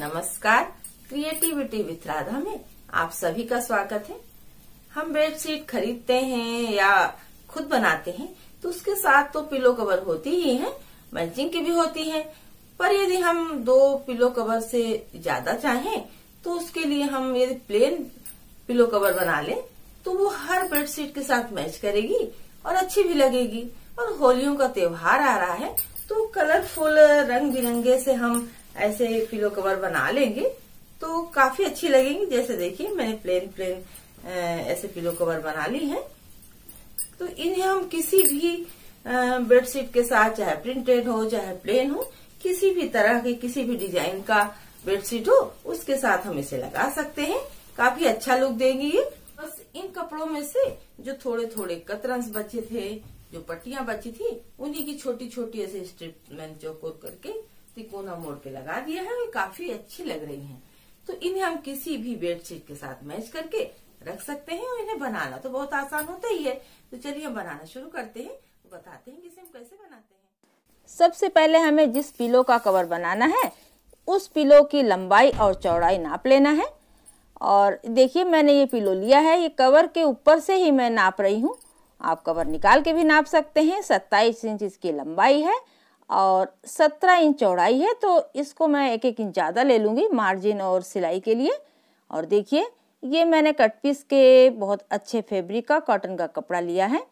नमस्कार creativity with Radha में आप सभी का स्वागत है हम बेडशीट खरीदते हैं या खुद बनाते हैं तो उसके साथ तो पिलो कवर होती ही है मैचिंग की भी होती है पर यदि हम दो पिलो कवर से ज्यादा चाहें तो उसके लिए हम यदि प्लेन पिलो कवर बना लें तो वो हर बेडशीट के साथ मैच करेगी और अच्छी भी लगेगी और होलियों का त्योहार आ रहा है तो कलरफुल रंग बिरंगे से हम ऐसे पिलो कवर बना लेंगे तो काफी अच्छी लगेंगी जैसे देखिए मैंने प्लेन प्लेन ऐसे पिलो कवर बना ली है तो इन्हें हम किसी भी बेडशीट के साथ चाहे प्रिंटेड हो चाहे प्लेन हो किसी भी तरह के किसी भी डिजाइन का बेडशीट हो उसके साथ हम इसे लगा सकते हैं काफी अच्छा लुक देगी ये बस इन कपड़ों में से जो थोड़े थोड़े कतरंस बचे थे जो पट्टियां बची थी उन्हीं की छोटी छोटी ऐसे स्ट्रिप मैंने चौकोर करके तिकोना मोड़ पे लगा दिया है और काफी अच्छी लग रही हैं तो इन्हें हम किसी भी बेडशीट के साथ मैच करके रख सकते हैं और इन्हें बनाना तो बहुत आसान होता ही है तो चलिए हम बनाना शुरू करते हैं तो बताते हैं कि इसे हम कैसे बनाते हैं सबसे पहले हमें जिस पिलो का कवर बनाना है उस पिलो की लंबाई और चौड़ाई नाप लेना है और देखिए मैंने ये पिलो लिया है ये कवर के ऊपर से ही मैं नाप रही हूँ आप कवर निकाल के भी नाप सकते हैं सत्ताईस इंच इसकी लंबाई है और सत्रह इंच चौड़ाई है तो इसको मैं एक एक इंच ज़्यादा ले लूँगी मार्जिन और सिलाई के लिए और देखिए ये मैंने कट पीस के बहुत अच्छे फैब्रिक का कॉटन का कपड़ा लिया है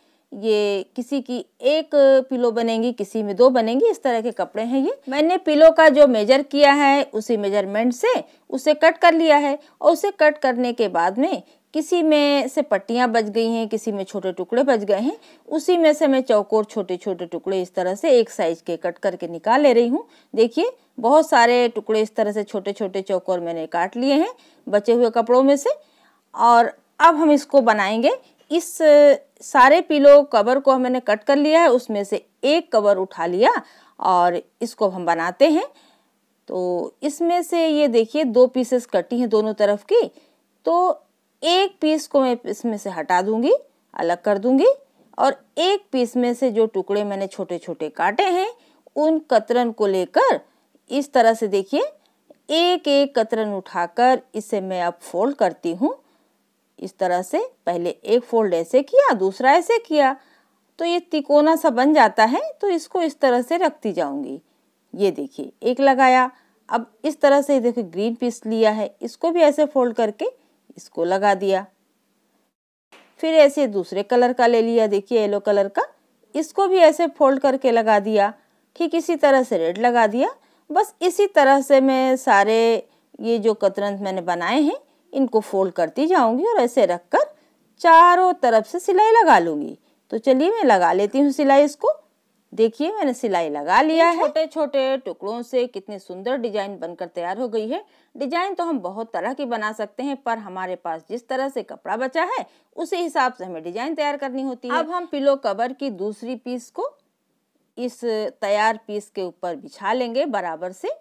ये किसी की एक पिलो बनेगी किसी में दो बनेंगी इस तरह के कपड़े हैं ये मैंने पिलो का जो मेजर किया है उसी मेजरमेंट से उसे कट कर लिया है और उसे कट करने के बाद में किसी में से पट्टियाँ बच गई हैं किसी में छोटे टुकड़े बच गए हैं उसी में से मैं चौकोर छोटे छोटे टुकड़े इस तरह से एक साइज के कट करके निकाल ले रही हूँ देखिए बहुत सारे टुकड़े इस तरह से छोटे छोटे चौकोर मैंने काट लिए हैं बचे हुए कपड़ों में से और अब हम इसको बनाएंगे इस सारे पिलो कवर को मैंने कट कर लिया है उसमें से एक कवर उठा लिया और इसको हम बनाते हैं तो इसमें से ये देखिए दो पीसेस कटी हैं दोनों तरफ की तो एक पीस को मैं इसमें से हटा दूंगी अलग कर दूंगी और एक पीस में से जो टुकड़े मैंने छोटे छोटे काटे हैं उन कतरन को लेकर इस तरह से देखिए एक एक कतरन उठाकर इसे मैं अब फोल्ड करती हूँ इस तरह से पहले एक फोल्ड ऐसे किया दूसरा ऐसे किया तो ये तिकोना सा बन जाता है तो इसको इस तरह से रखती जाऊंगी ये देखिए एक लगाया अब इस तरह से देखिए ग्रीन पीस लिया है इसको भी ऐसे फोल्ड करके इसको लगा दिया फिर ऐसे दूसरे कलर का ले लिया देखिए येलो कलर का इसको भी ऐसे फोल्ड करके लगा दिया ठीक इसी तरह से रेड लगा दिया बस इसी तरह से मैं सारे ये जो कतरंत मैंने बनाए हैं इनको फोल्ड करती जाऊंगी और ऐसे रख कर चारों तरफ से सिलाई लगा लूँगी तो चलिए मैं लगा लेती हूँ सिलाई इसको देखिए मैंने सिलाई लगा लिया है छोटे छोटे टुकड़ों से कितनी सुंदर डिजाइन बनकर तैयार हो गई है डिजाइन तो हम बहुत तरह की बना सकते हैं पर हमारे पास जिस तरह से कपड़ा बचा है उसी हिसाब से हमें डिजाइन तैयार करनी होती है अब हम पिलो कवर की दूसरी पीस को इस तैयार पीस के ऊपर बिछा लेंगे बराबर से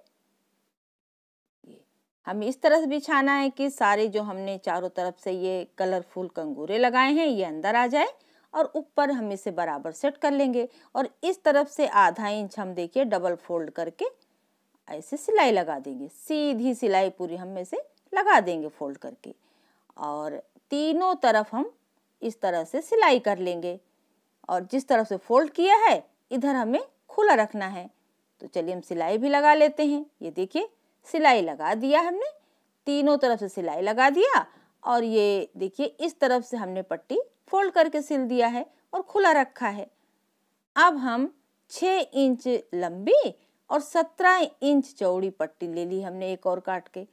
हमें इस तरह से बिछाना है कि सारे जो हमने चारों तरफ से ये कलरफुल कंगूरे लगाए हैं ये अंदर आ जाए और ऊपर हम इसे बराबर सेट कर लेंगे और इस तरफ से आधा इंच हम देखिए डबल फोल्ड करके ऐसे सिलाई लगा देंगे सीधी सिलाई पूरी हम इसे लगा देंगे फोल्ड करके और तीनों तरफ हम इस तरह से सिलाई कर लेंगे और जिस तरफ से फोल्ड किया है इधर हमें खुला रखना है तो चलिए हम सिलाई भी लगा लेते हैं ये देखिए सिलाई लगा दिया हमने तीनों तरफ से सिलाई लगा दिया और ये देखिए इस तरफ से हमने पट्टी फोल्ड करके सिल दिया है और खुला रखा है अब हम 6 इंच लंबी और 17 इंच चौड़ी पट्टी ले ली हमने एक और काट के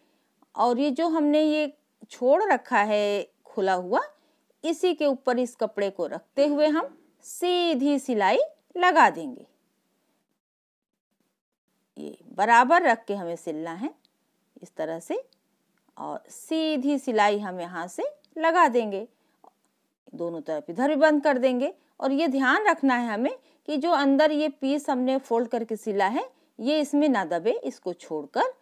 और ये जो हमने ये छोड़ रखा है खुला हुआ इसी के ऊपर इस कपड़े को रखते हुए हम सीधी सिलाई लगा देंगे ये बराबर रख के हमें सिलना है इस तरह से और सीधी सिलाई हम यहाँ से लगा देंगे दोनों तरफ इधर भी बंद कर देंगे और ये ध्यान रखना है हमें कि जो अंदर ये पीस हमने फोल्ड करके सिला है ये इसमें ना दबे इसको छोड़कर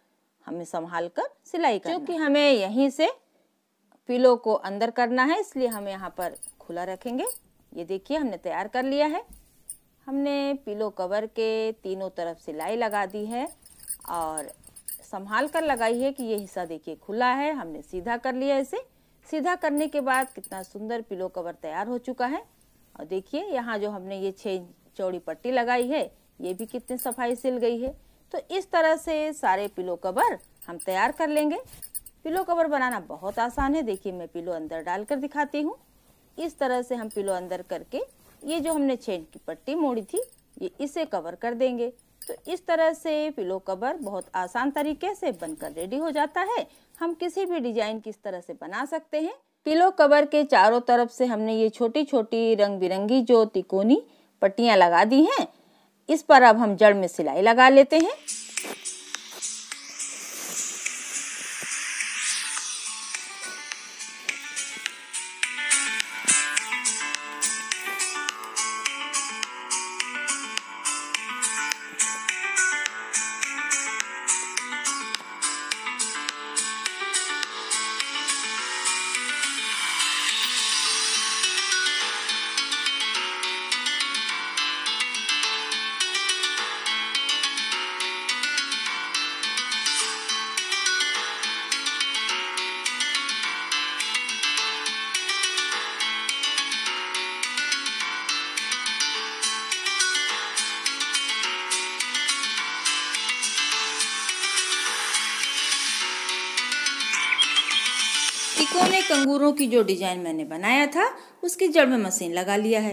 हमें संभाल कर सिलाई करना क्योंकि हमें यहीं से पिलो को अंदर करना है इसलिए हम यहाँ पर खुला रखेंगे ये देखिए हमने तैयार कर लिया है हमने पिलो कवर के तीनों तरफ सिलाई लगा दी है और संभाल कर लगाई है कि ये हिस्सा देखिए खुला है हमने सीधा कर लिया इसे सीधा करने के बाद कितना सुंदर पिलो कवर तैयार हो चुका है और देखिए यहाँ जो हमने ये छः चौड़ी पट्टी लगाई है ये भी कितनी सफाई सिल गई है तो इस तरह से सारे पिलो कवर हम तैयार कर लेंगे पिलो कवर बनाना बहुत आसान है देखिए मैं पिलो अंदर डालकर दिखाती हूँ इस तरह से हम पिलो अंदर करके ये जो हमने छेद की पट्टी मोड़ी थी ये इसे कवर कर देंगे तो इस तरह से पिलो कवर बहुत आसान तरीके से बनकर रेडी हो जाता है हम किसी भी डिजाइन की इस तरह से बना सकते हैं पिलो कवर के चारों तरफ से हमने ये छोटी छोटी रंग बिरंगी जो तिकोनी पट्टियाँ लगा दी हैं इस पर अब हम जड़ में सिलाई लगा लेते हैं कोने कंगूरों की जो डिजाइन मैंने बनाया था उसकी जड़ में मशीन लगा लिया है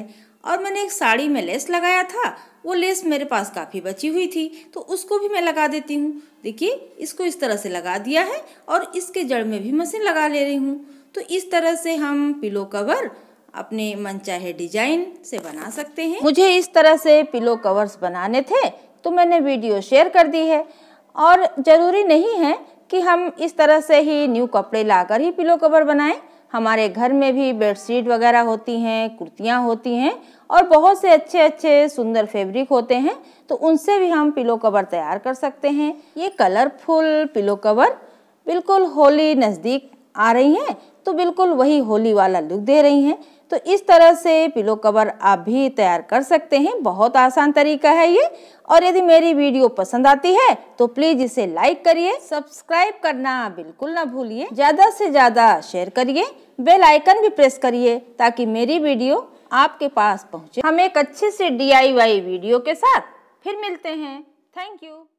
और मैंने एक साड़ी में लेस लगाया था वो लेस मेरे पास काफ़ी बची हुई थी तो उसको भी मैं लगा देती हूँ देखिए इसको इस तरह से लगा दिया है और इसके जड़ में भी मशीन लगा ले रही हूँ तो इस तरह से हम पिलो कवर अपने मनचाहे डिजाइन से बना सकते हैं मुझे इस तरह से पिलो कवर्स बनाने थे तो मैंने वीडियो शेयर कर दी है और ज़रूरी नहीं है कि हम इस तरह से ही न्यू कपड़े लाकर ही पिलो कवर बनाएं हमारे घर में भी बेडशीट वगैरह होती हैं कुर्तियाँ होती हैं और बहुत से अच्छे अच्छे सुंदर फैब्रिक होते हैं तो उनसे भी हम पिलो कवर तैयार कर सकते हैं ये कलरफुल पिलो कवर बिल्कुल होली नज़दीक आ रही हैं तो बिल्कुल वही होली वाला लुक दे रही हैं तो इस तरह से पिलो कवर आप भी तैयार कर सकते हैं बहुत आसान तरीका है ये और यदि मेरी वीडियो पसंद आती है तो प्लीज इसे लाइक करिए सब्सक्राइब करना बिल्कुल ना भूलिए ज़्यादा से ज़्यादा शेयर करिए बेल आइकन भी प्रेस करिए ताकि मेरी वीडियो आपके पास पहुंचे हम एक अच्छे से डी वीडियो के साथ फिर मिलते हैं थैंक यू